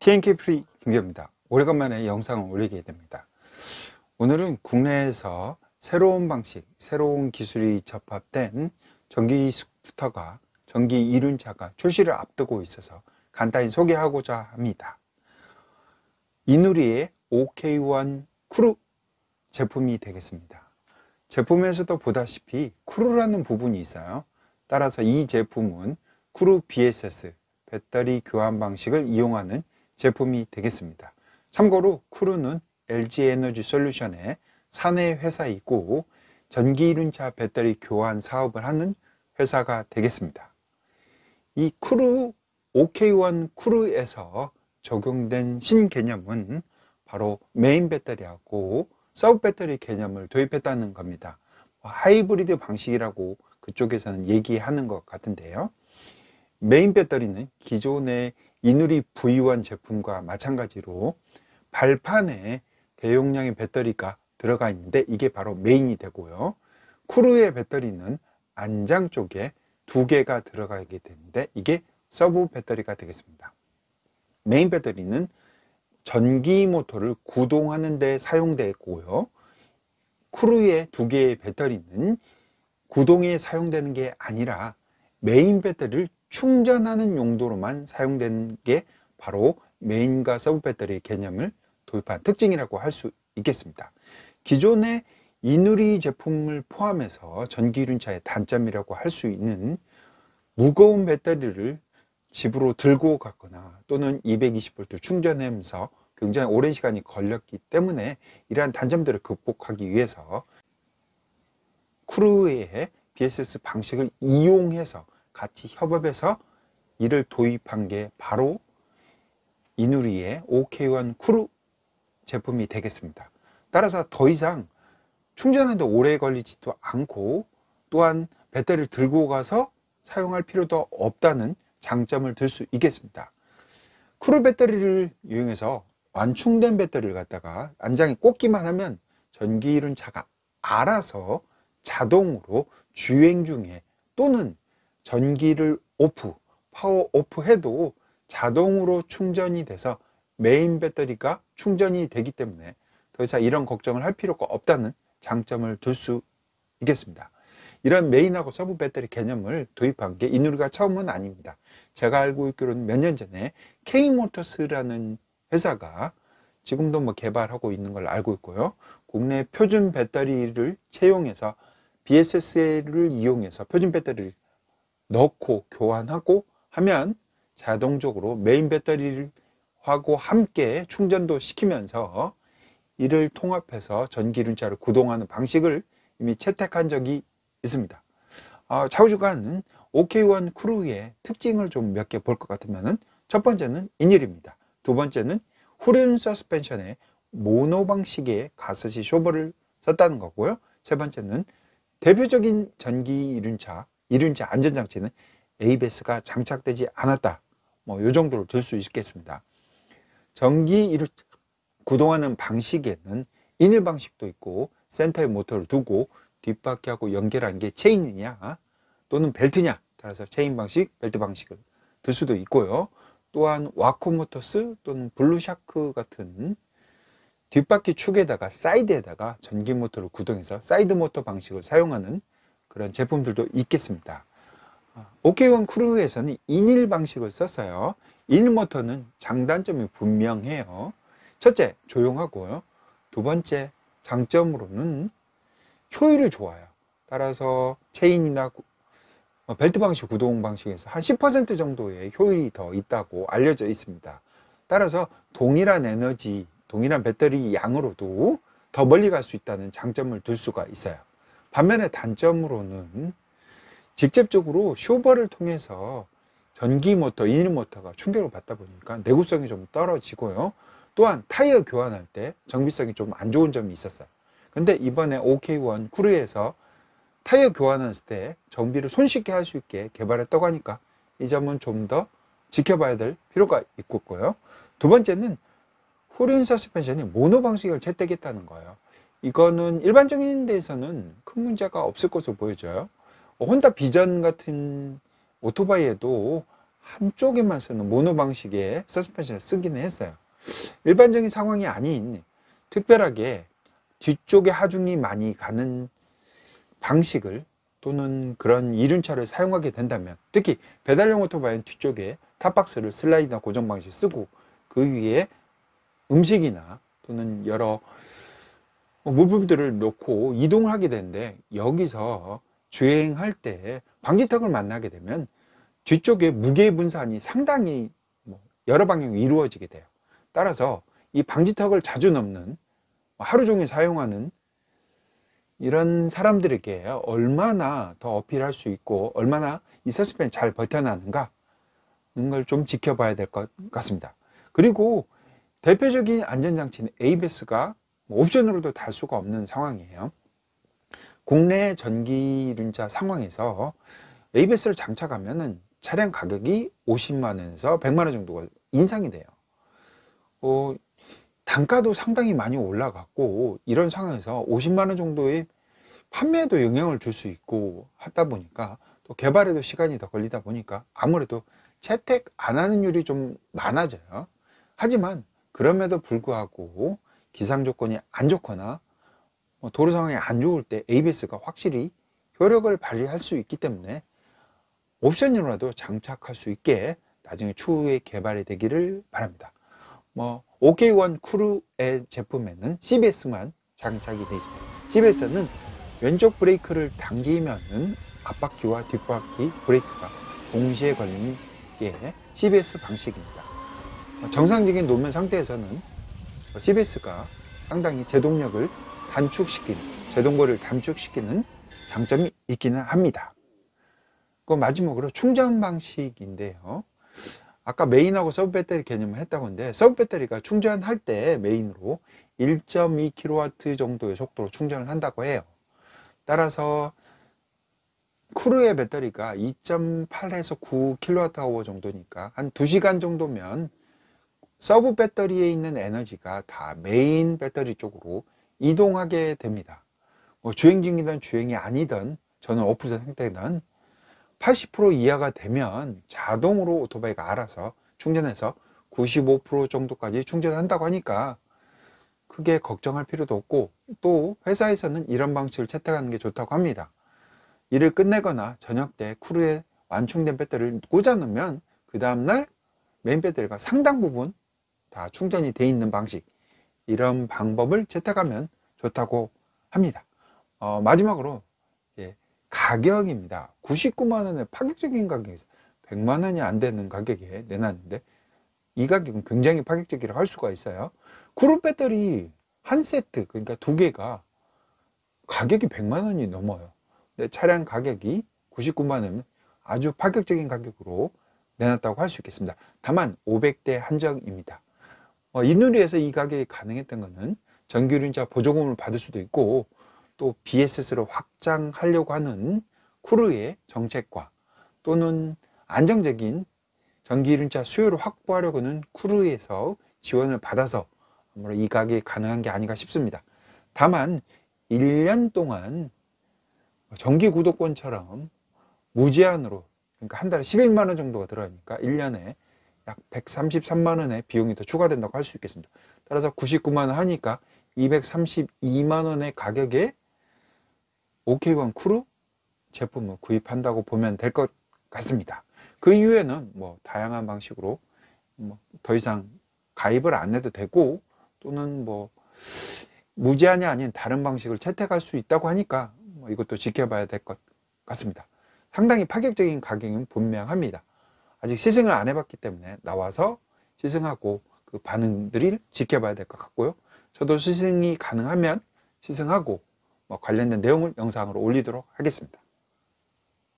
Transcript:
TNK 프리 김기입니다. 오래간만에 영상을 올리게 됩니다. 오늘은 국내에서 새로운 방식, 새로운 기술이 접합된 전기 스쿠터가 전기 이륜차가 출시를 앞두고 있어서 간단히 소개하고자 합니다. 이누리의 OK1 크루 제품이 되겠습니다. 제품에서도 보다시피 크루라는 부분이 있어요. 따라서 이 제품은 크루 BSS 배터리 교환 방식을 이용하는 제품이 되겠습니다. 참고로 쿠루는 LG 에너지 솔루션의 사내 회사이고 전기이륜차 배터리 교환 사업을 하는 회사가 되겠습니다. 이 쿠루 OK1 쿠루에서 적용된 신개념은 바로 메인 배터리하고 서브 배터리 개념을 도입했다는 겁니다. 뭐 하이브리드 방식이라고 그쪽에서는 얘기하는 것 같은데요. 메인 배터리는 기존의 이누리 V1 제품과 마찬가지로 발판에 대용량의 배터리가 들어가 있는데 이게 바로 메인이 되고요. 크루의 배터리는 안장 쪽에 두 개가 들어가게 되는데 이게 서브 배터리가 되겠습니다. 메인 배터리는 전기 모터를 구동하는 데 사용되고요. 크루의 두 개의 배터리는 구동에 사용되는 게 아니라 메인 배터리를 충전하는 용도로만 사용되는 게 바로 메인과 서브 배터리의 개념을 도입한 특징이라고 할 수 있겠습니다. 기존의 이누리 제품을 포함해서 전기륜차의 단점이라고 할 수 있는 무거운 배터리를 집으로 들고 갔거나 또는 220V 충전하면서 굉장히 오랜 시간이 걸렸기 때문에 이러한 단점들을 극복하기 위해서 크루의 BSS 방식을 이용해서 같이 협업해서 이를 도입한 게 바로 이누리의 OK1 크루 제품이 되겠습니다. 따라서 더 이상 충전하는데 오래 걸리지도 않고 또한 배터리를 들고 가서 사용할 필요도 없다는 장점을 들 수 있겠습니다. 크루 배터리를 이용해서 완충된 배터리를 갖다가 안장에 꽂기만 하면 전기이륜차가 알아서 자동으로 주행 중에 또는 전기를 오프, 파워 오프 해도 자동으로 충전이 돼서 메인 배터리가 충전이 되기 때문에 더 이상 이런 걱정을 할 필요가 없다는 장점을 둘 수 있겠습니다. 이런 메인하고 서브 배터리 개념을 도입한 게 이누리가 처음은 아닙니다. 제가 알고 있기로는 몇 년 전에 K모터스라는 회사가 지금도 뭐 개발하고 있는 걸 알고 있고요. 국내 표준 배터리를 채용해서 BSSL을 이용해서 표준 배터리를 넣고 교환하고 하면 자동적으로 메인 배터리하고 함께 충전도 시키면서 이를 통합해서 전기륜차를 구동하는 방식을 이미 채택한 적이 있습니다. 어, 차우주간 OK1 크루의 특징을 좀 몇 개 볼 것 같으면 첫 번째는 인일입니다. 두 번째는 후륜 서스펜션에 모노 방식의 가스시 쇼버를 썼다는 거고요. 세 번째는 대표적인 전기 이륜차 이륜차 안전장치는 ABS가 장착되지 않았다. 뭐이 정도로 들 수 있겠습니다. 전기 이륜 구동하는 방식에는 인일 방식도 있고 센터에 모터를 두고 뒷바퀴하고 연결한 게 체인이냐 또는 벨트냐 따라서 체인 방식, 벨트 방식을 들 수도 있고요. 또한 와코모터스 또는 블루샤크 같은 뒷바퀴 축에다가 사이드에다가 전기 모터를 구동해서 사이드 모터 방식을 사용하는 그런 제품들도 있겠습니다. 어, 오케이원 크루에서는 인일 방식을 썼어요. 인일 모터는 장단점이 분명해요. 첫째, 조용하고요. 두 번째, 장점으로는 효율이 좋아요. 따라서 체인이나 어, 벨트 방식, 구동 방식에서 한 10% 정도의 효율이 더 있다고 알려져 있습니다. 따라서 동일한 에너지, 동일한 배터리 양으로도 더 멀리 갈 수 있다는 장점을 둘 수가 있어요. 반면에 단점으로는 직접적으로 쇼버를 통해서 전기 모터, 인일 모터가 충격을 받다 보니까 내구성이 좀 떨어지고요. 또한 타이어 교환할 때 정비성이 좀 안 좋은 점이 있었어요. 근데 이번에 OK1 쿠르에서 타이어 교환했을 때 정비를 손쉽게 할 수 있게 개발했다고 하니까 이 점은 좀 더 지켜봐야 될 필요가 있고요. 두 번째는 후륜 서스펜션이 모노 방식을 채택했다는 거예요. 이거는 일반적인 데에서는 큰 문제가 없을 것으로 보여져요. 혼다 비전 같은 오토바이에도 한쪽에만 쓰는 모노 방식의 서스펜션을 쓰기는 했어요. 일반적인 상황이 아닌 특별하게 뒤쪽에 하중이 많이 가는 방식을 또는 그런 이륜차를 사용하게 된다면 특히 배달용 오토바이는 뒤쪽에 탑박스를 슬라이드나 고정 방식 쓰고 그 위에 음식이나 또는 여러 물품들을 놓고 이동을 하게 되는데 여기서 주행할 때 방지턱을 만나게 되면 뒤쪽에 무게 분산이 상당히 뭐 여러 방향 이루어지게 돼요. 따라서 이 방지턱을 자주 넘는 하루 종일 사용하는 이런 사람들에게 얼마나 더 어필할 수 있고 얼마나 이 서스펜 잘 버텨나는가 이런 음, 걸좀 지켜봐야 될 것 같습니다. 그리고 대표적인 안전장치인 ABS가 뭐 옵션으로도 달 수가 없는 상황이에요. 국내 전기륜차 상황에서 ABS를 장착하면 차량 가격이 50만 원에서 100만 원 정도가 인상이 돼요. 어, 단가도 상당히 많이 올라갔고 이런 상황에서 50만 원 정도의 판매에도 영향을 줄 수 있고 하다 보니까 또 개발에도 시간이 더 걸리다 보니까 아무래도 채택 안 하는 율이 좀 많아져요. 하지만 그럼에도 불구하고 기상 조건이 안 좋거나 뭐 도로 상황이 안 좋을 때 ABS가 확실히 효력을 발휘할 수 있기 때문에 옵션으로라도 장착할 수 있게 나중에 추후에 개발이 되기를 바랍니다. 뭐 OK1 크루의 제품에는 CBS만 장착이 되어 있습니다. CBS는 왼쪽 브레이크를 당기면은 앞바퀴와 뒷바퀴 브레이크가 동시에 걸리는 게 CBS 방식입니다. 뭐 정상적인 노면 상태에서는 CBS가 상당히 제동력을 단축시키는, 제동거를 리 단축시키는 장점이 있기는 합니다. 그 마지막으로 충전 방식인데요. 아까 메인하고 서브 배터리 개념을 했다고 했는데 서브 배터리가 충전할 때 메인으로 1.2kW 정도의 속도로 충전을 한다고 해요. 따라서 크루의 배터리가 2.8에서 9kWh 정도니까 한 2시간 정도면 서브 배터리에 있는 에너지가 다 메인 배터리 쪽으로 이동하게 됩니다. 뭐 주행 중이든 주행이 아니든 저는 오프셋 상태는80% 이하가 되면 자동으로 오토바이가 알아서 충전해서 95% 정도까지 충전한다고 하니까 크게 걱정할 필요도 없고 또 회사에서는 이런 방식을 채택하는 게 좋다고 합니다. 일을 끝내거나 저녁 때쿠르에 완충된 배터리를 꽂아 놓으면 그 다음날 메인 배터리가 상당 부분 다 충전이 돼 있는 방식 이런 방법을 채택하면 좋다고 합니다. 어, 마지막으로 예, 가격입니다. 99만 원의 파격적인 가격에서 100만 원이 안 되는 가격에 내놨는데 이 가격은 굉장히 파격적이라고 할 수가 있어요. 그룹 배터리 한 세트 그러니까 두 개가 가격이 100만 원이 넘어요. 근데 차량 가격이 99만 원 아주 파격적인 가격으로 내놨다고 할 수 있겠습니다. 다만 500대 한정입니다. 어, 이누리에서 이 가격이 가능했던 것은 전기료인자 보조금을 받을 수도 있고 또 BSS를 확장하려고 하는 쿠르의 정책과 또는 안정적인 전기료인자 수요를 확보하려고는 쿠르에서 지원을 받아서 이 가격이 가능한 게 아닌가 싶습니다. 다만 1년 동안 전기 구독권처럼 무제한으로 그러니까 한 달에 11만 원 정도가 들어가니까 1년에 약 133만 원의 비용이 더 추가된다고 할 수 있겠습니다. 따라서 99만 원 하니까 232만 원의 가격에 OK1 크루 제품을 뭐 구입한다고 보면 될 것 같습니다. 그 이후에는 뭐 다양한 방식으로 뭐 더 이상 가입을 안 해도 되고 또는 뭐 무제한이 아닌 다른 방식을 채택할 수 있다고 하니까 뭐 이것도 지켜봐야 될 것 같습니다. 상당히 파격적인 가격은 분명합니다. 아직 시승을 안 해봤기 때문에 나와서 시승하고 그 반응들을 지켜봐야 될 것 같고요. 저도 시승이 가능하면 시승하고 뭐 관련된 내용을 영상으로 올리도록 하겠습니다.